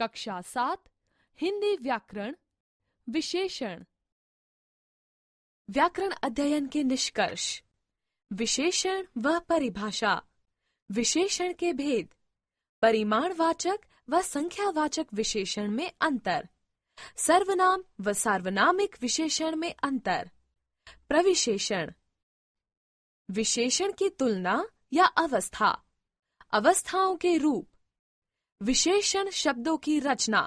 कक्षा सात हिंदी व्याकरण विशेषण व्याकरण अध्ययन के निष्कर्ष विशेषण व परिभाषा विशेषण के भेद परिमाणवाचक व संख्यावाचक विशेषण में अंतर सर्वनाम व सार्वनामिक विशेषण में अंतर प्रविशेषण विशेषण की तुलना या अवस्था अवस्थाओं के रूप विशेषण शब्दों की रचना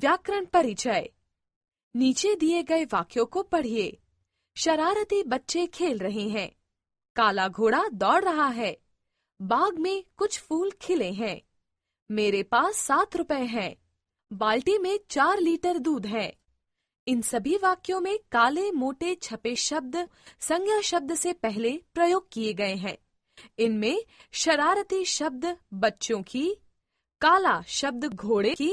व्याकरण परिचय नीचे दिए गए वाक्यों को पढ़िए शरारती बच्चे खेल रहे हैं काला घोड़ा दौड़ रहा है बाग में कुछ फूल खिले हैं मेरे पास सात रुपए हैं बाल्टी में चार लीटर दूध है इन सभी वाक्यों में काले मोटे छपे शब्द संज्ञा शब्द से पहले प्रयोग किए गए हैं इनमें शरारती शब्द बच्चों की काला शब्द घोड़े की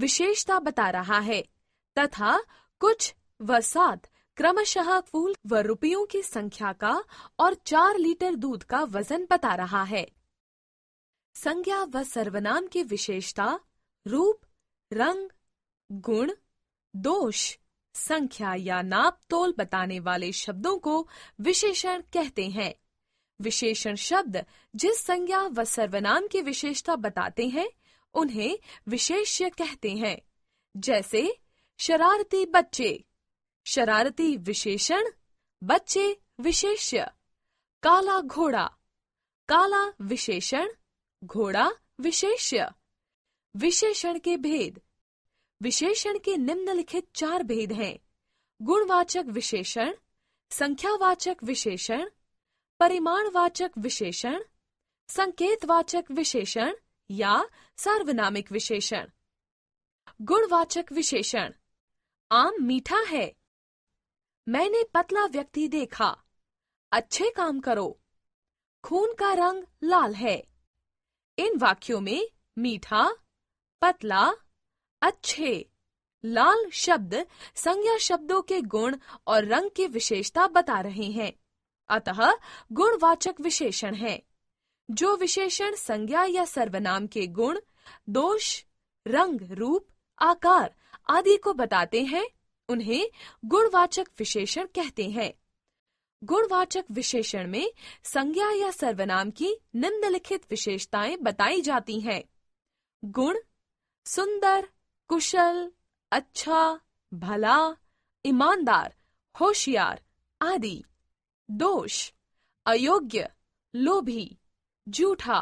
विशेषता बता रहा है तथा कुछ व सात क्रमशः फूल व रुपयों की संख्या का और चार लीटर दूध का वजन बता रहा है संज्ञा व सर्वनाम की विशेषता रूप रंग गुण दोष संख्या या नाप तोल बताने वाले शब्दों को विशेषण कहते हैं विशेषण शब्द जिस संज्ञा व सर्वनाम की विशेषता बताते हैं उन्हें विशेष्य कहते हैं जैसे शरारती बच्चे शरारती विशेषण बच्चे विशेष्य काला घोड़ा काला विशेषण घोड़ा विशेष्य विशेषण के भेद विशेषण के निम्नलिखित चार भेद हैं गुणवाचक विशेषण संख्यावाचक विशेषण परिमाणवाचक विशेषण संकेतवाचक विशेषण या सार्वनामिक विशेषण गुणवाचक विशेषण आम मीठा है मैंने पतला व्यक्ति देखा अच्छे काम करो खून का रंग लाल है इन वाक्यों में मीठा पतला अच्छे लाल शब्द संज्ञा शब्दों के गुण और रंग की विशेषता बता रहे हैं अतः गुणवाचक विशेषण है जो विशेषण संज्ञा या सर्वनाम के गुण दोष रंग रूप आकार आदि को बताते हैं उन्हें गुणवाचक विशेषण कहते हैं गुणवाचक विशेषण में संज्ञा या सर्वनाम की निम्नलिखित विशेषताएं बताई जाती हैं गुण सुंदर कुशल अच्छा भला ईमानदार होशियार आदि दोष अयोग्य लोभी झूठा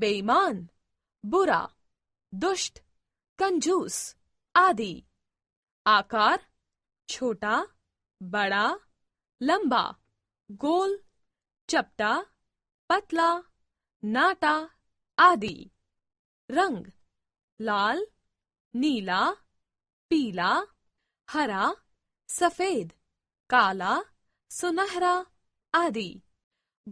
बेईमान बुरा दुष्ट कंजूस आदि आकार छोटा बड़ा लंबा गोल चपटा पतला नाटा आदि रंग लाल नीला पीला हरा सफेद काला सुनहरा आदि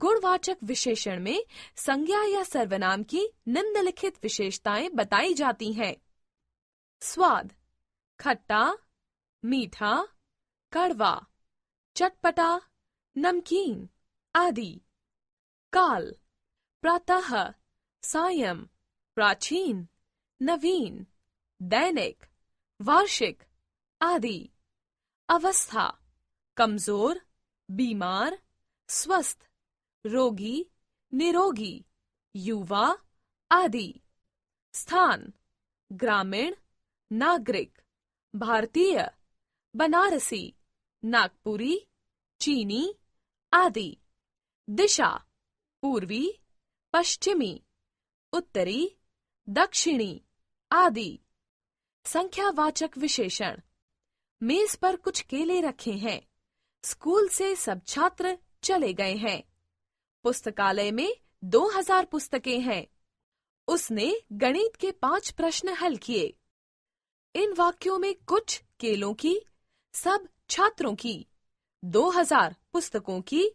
गुणवाचक विशेषण में संज्ञा या सर्वनाम की निम्नलिखित विशेषताएं बताई जाती हैं स्वाद खट्टा मीठा कड़वा चटपटा नमकीन आदि काल प्रातः सायम प्राचीन नवीन दैनिक वार्षिक आदि अवस्था कमजोर बीमार स्वस्थ रोगी निरोगी युवा आदि स्थान ग्रामीण नागरिक भारतीय बनारसी नागपुरी चीनी आदि दिशा पूर्वी पश्चिमी उत्तरी दक्षिणी आदि संख्यावाचक विशेषण मेज पर कुछ केले रखे हैं स्कूल से सब छात्र चले गए हैं पुस्तकालय में 2000 पुस्तकें हैं उसने गणित के पांच प्रश्न हल किए इन वाक्यों में कुछ केलों की सब छात्रों की 2000 पुस्तकों की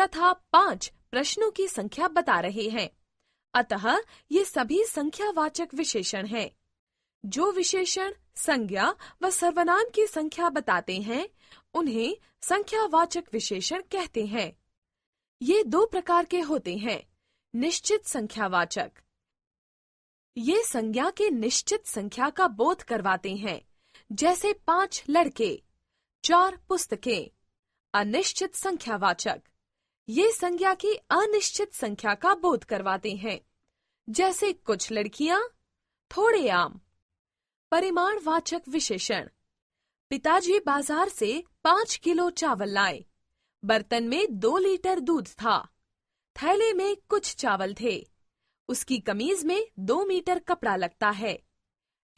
तथा पांच प्रश्नों की संख्या बता रहे हैं अतः ये सभी संख्यावाचक विशेषण हैं। जो विशेषण संज्ञा व सर्वनाम की संख्या बताते हैं उन्हें संख्यावाचक विशेषण कहते हैं ये दो प्रकार के होते हैं निश्चित संख्यावाचक ये संज्ञा के निश्चित संख्या का बोध करवाते हैं जैसे पांच लड़के चार पुस्तकें अनिश्चित संख्यावाचक ये संज्ञा की अनिश्चित संख्या का बोध करवाते हैं जैसे कुछ लड़कियां थोड़े आम परिमाणवाचक विशेषण पिताजी बाजार से पांच किलो चावल लाए बर्तन में दो लीटर दूध था थैले में कुछ चावल थे उसकी कमीज में दो मीटर कपड़ा लगता है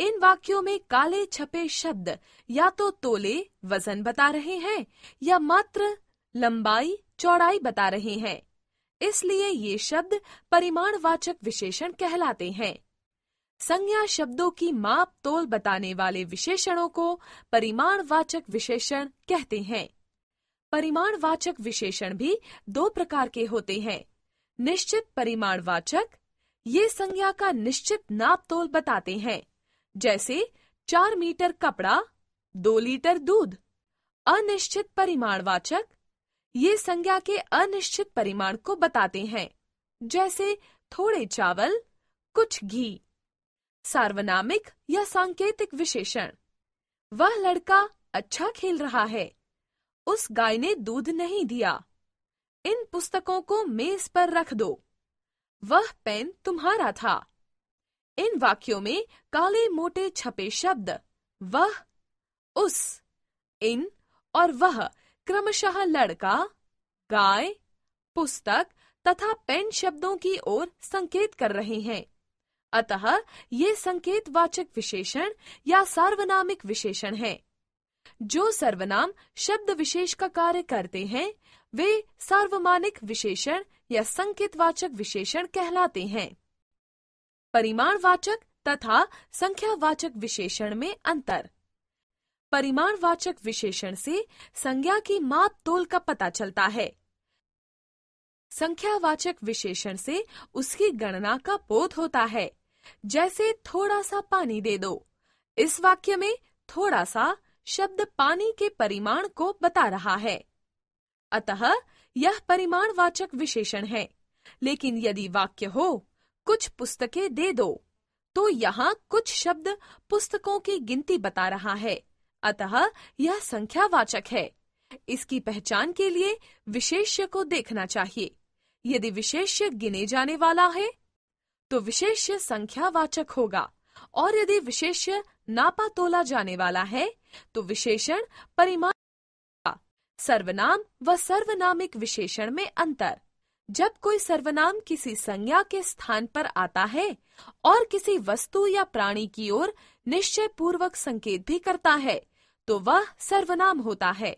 इन वाक्यों में काले छपे शब्द या तो तोले वजन बता रहे हैं या मात्र लंबाई चौड़ाई बता रहे हैं इसलिए ये शब्द परिमाणवाचक विशेषण कहलाते हैं संज्ञा शब्दों की माप तोल बताने वाले विशेषणों को परिमाणवाचक विशेषण कहते हैं परिमाणवाचक विशेषण भी दो प्रकार के होते हैं निश्चित परिमाणवाचक ये संज्ञा का निश्चित नाप तोल बताते हैं जैसे चार मीटर कपड़ा दो लीटर दूध अनिश्चित परिमाणवाचक ये संज्ञा के अनिश्चित परिमाण को बताते हैं जैसे थोड़े चावल कुछ घी सार्वनामिक या सांकेतिक विशेषण वह लड़का अच्छा खेल रहा है उस गाय ने दूध नहीं दिया इन पुस्तकों को मेज पर रख दो वह पेन तुम्हारा था इन वाक्यों में काले मोटे छपे शब्द वह उस इन और वह क्रमशः लड़का गाय पुस्तक तथा पेन शब्दों की ओर संकेत कर रहे हैं अतः ये संकेतवाचक विशेषण या सार्वनामिक विशेषण है जो सर्वनाम शब्द विशेष का कार्य करते हैं वे सार्वमानिक विशेषण या संकेतवाचक विशेषण कहलाते हैं परिमाणवाचक तथा संख्यावाचक विशेषण में अंतर परिमाणवाचक विशेषण से संज्ञा की माप तोल का पता चलता है संख्यावाचक विशेषण से उसकी गणना का बोध होता है जैसे थोड़ा सा पानी दे दो इस वाक्य में थोड़ा सा शब्द पानी के परिमाण को बता रहा है अतः यह वाचक विशेषण है लेकिन यदि वाक्य हो कुछ पुस्तकें दे दो तो यहाँ कुछ शब्द पुस्तकों की गिनती बता रहा है अतः यह संख्या वाचक है इसकी पहचान के लिए विशेष्य को देखना चाहिए यदि विशेष्य गिने जाने वाला है तो विशेष्य वाचक होगा और यदि विशेष्य नापा तोला जाने वाला है तो विशेषण परिमाण सर्वनाम व सर्वनामिक विशेषण में अंतर जब कोई सर्वनाम किसी संज्ञा के स्थान पर आता है और किसी वस्तु या प्राणी की ओर निश्चय पूर्वक संकेत भी करता है तो वह सर्वनाम होता है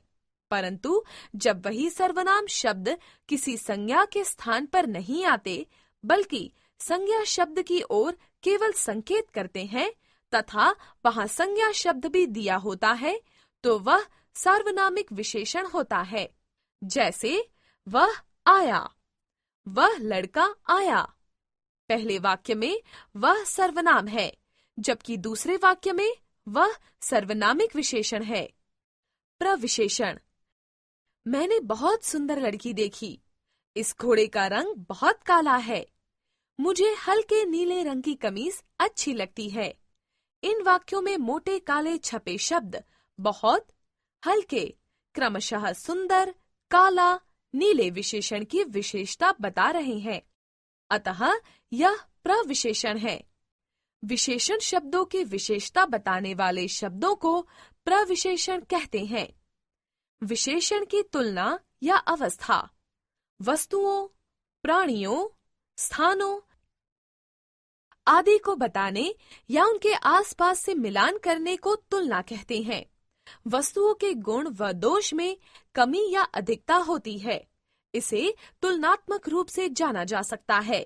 परंतु जब वही सर्वनाम शब्द किसी संज्ञा के स्थान पर नहीं आते बल्कि संज्ञा शब्द की ओर केवल संकेत करते हैं तथा वहां संज्ञा शब्द भी दिया होता है तो वह सार्वनामिक विशेषण होता है जैसे वह आया वह लड़का आया पहले वाक्य में वह सर्वनाम है जबकि दूसरे वाक्य में वह सर्वनामिक विशेषण है प्रविशेषण मैंने बहुत सुंदर लड़की देखी इस घोड़े का रंग बहुत काला है मुझे हल्के नीले रंग की कमीज अच्छी लगती है इन वाक्यों में मोटे काले छपे शब्द बहुत हल्के क्रमशः सुंदर काला नीले विशेषण की विशेषता बता रहे हैं अतः यह प्रविशेषण है विशेषण शब्दों की विशेषता बताने वाले शब्दों को प्रविशेषण कहते हैं विशेषण की तुलना या अवस्था वस्तुओं प्राणियों स्थानों आदि को बताने या उनके आसपास से मिलान करने को तुलना कहते हैं वस्तुओं के गुण व दोष में कमी या अधिकता होती है इसे तुलनात्मक रूप से जाना जा सकता है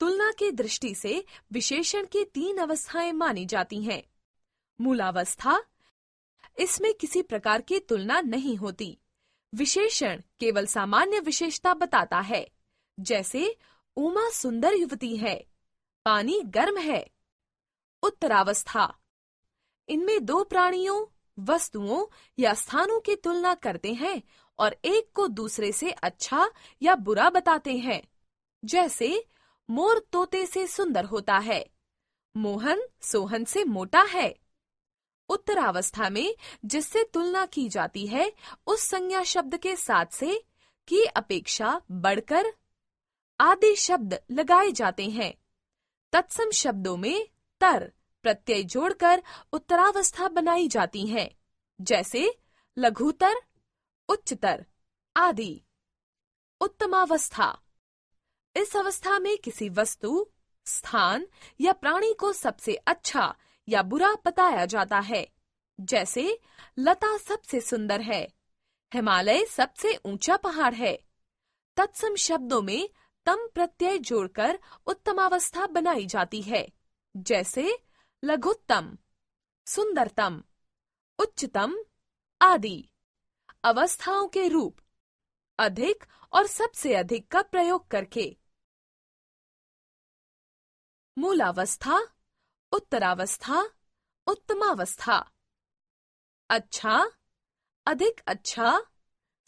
तुलना की दृष्टि से विशेषण की तीन अवस्थाएं मानी जाती हैं मूलावस्था इसमें किसी प्रकार की तुलना नहीं होती विशेषण केवल सामान्य विशेषता बताता है जैसे उमा सुंदर युवती है पानी गर्म है उत्तरावस्था इनमें दो प्राणियों वस्तुओं या स्थानों की तुलना करते हैं और एक को दूसरे से अच्छा या बुरा बताते हैं जैसे मोर तोते से सुंदर होता है मोहन सोहन से मोटा है उत्तरावस्था में जिससे तुलना की जाती है उस संज्ञा शब्द के साथ से की अपेक्षा बढ़कर आदि शब्द लगाए जाते हैं तत्सम शब्दों में तर प्रत्यय जोड़कर उत्तरावस्था बनाई जाती है जैसे लघुतर उच्चतर आदि उत्तमावस्था इस अवस्था में किसी वस्तु स्थान या प्राणी को सबसे अच्छा या बुरा बताया जाता है जैसे लता सबसे सुंदर है हिमालय सबसे ऊंचा पहाड़ है तत्सम शब्दों में तम प्रत्यय जोड़कर उत्तमावस्था बनाई जाती है जैसे लघुत्तम सुंदरतम उच्चतम आदि अवस्थाओं के रूप अधिक और सबसे अधिक का प्रयोग करके मूलावस्था उत्तरावस्था उत्तमावस्था अच्छा अधिक अच्छा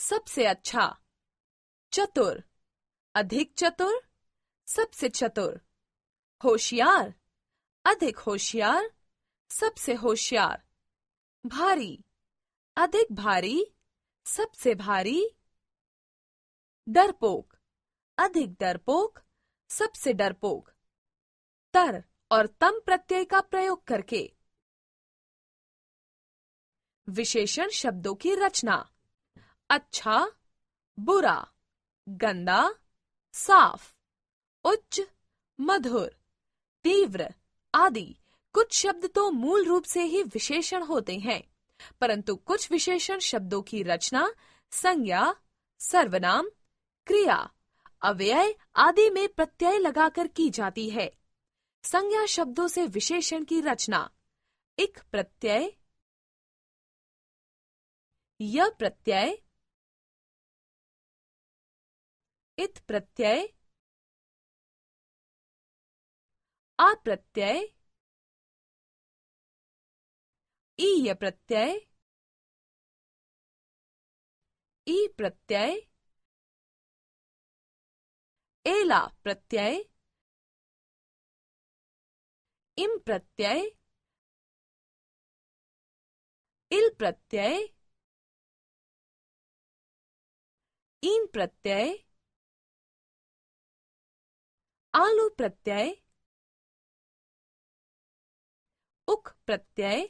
सबसे अच्छा चतुर अधिक चतुर सबसे चतुर होशियार अधिक होशियार सबसे होशियार भारी अधिक भारी सबसे भारी डरपोक अधिक डरपोक सबसे डरपोक तर और तम प्रत्यय का प्रयोग करके विशेषण शब्दों की रचना अच्छा बुरा गंदा साफ उच्च मधुर तीव्र आदि कुछ शब्द तो मूल रूप से ही विशेषण होते हैं परंतु कुछ विशेषण शब्दों की रचना संज्ञा सर्वनाम क्रिया अव्यय आदि में प्रत्यय लगाकर की जाती है संज्ञा शब्दों से विशेषण की रचना इक प्रत्यय यह प्रत्यय इत प्रत्यय अप्रत्यय ईय प्रत्यय ई प्रत्यय एला प्रत्यय इम प्रत्यय इल प्रत्यय ईन प्रत्यय आलु प्रत्यय उक प्रत्यय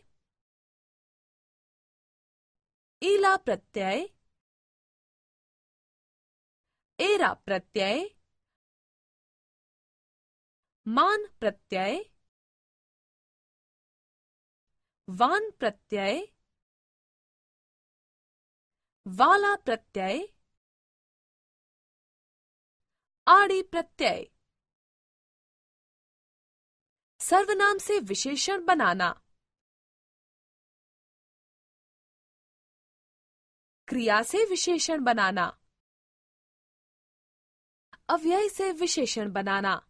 ईला प्रत्यय एरा प्रत्यय मान प्रत्यय वान प्रत्यय वाला प्रत्यय आड़ी प्रत्यय सर्वनाम से विशेषण बनाना क्रिया से विशेषण बनाना अव्यय से विशेषण बनाना